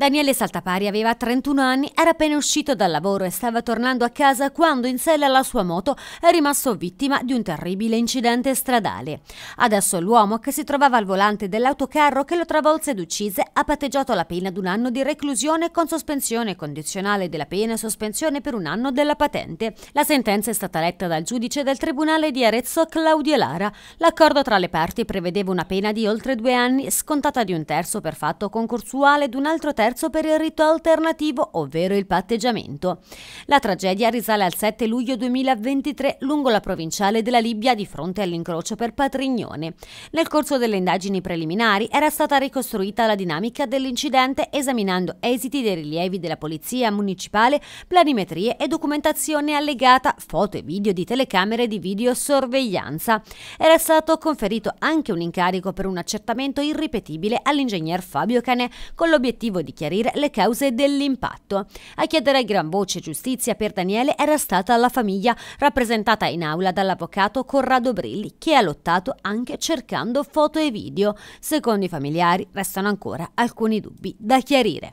Daniele Saltapari aveva 31 anni, era appena uscito dal lavoro e stava tornando a casa quando in sella alla sua moto è rimasto vittima di un terribile incidente stradale. Adesso l'uomo che si trovava al volante dell'autocarro che lo travolse ed uccise ha patteggiato la pena di un anno di reclusione con sospensione condizionale della pena e sospensione per un anno della patente. La sentenza è stata letta dal giudice del Tribunale di Arezzo Claudio Lara. L'accordo tra le parti prevedeva una pena di oltre due anni scontata di un terzo per fatto concorsuale ed un altro terzo terzo per il rito alternativo, ovvero il patteggiamento. La tragedia risale al 7 luglio 2023 lungo la provinciale della Libia di fronte all'incrocio per Patrignone. Nel corso delle indagini preliminari era stata ricostruita la dinamica dell'incidente esaminando esiti dei rilievi della polizia municipale, planimetrie e documentazione allegata, foto e video di telecamere di videosorveglianza. Era stato conferito anche un incarico per un accertamento irripetibile all'ingegner Fabio Canè con l'obiettivo di di chiarire le cause dell'impatto. A chiedere a gran voce giustizia per Daniele era stata la famiglia, rappresentata in aula dall'avvocato Corrado Brilli, che ha lottato anche cercando foto e video. Secondo i familiari restano ancora alcuni dubbi da chiarire.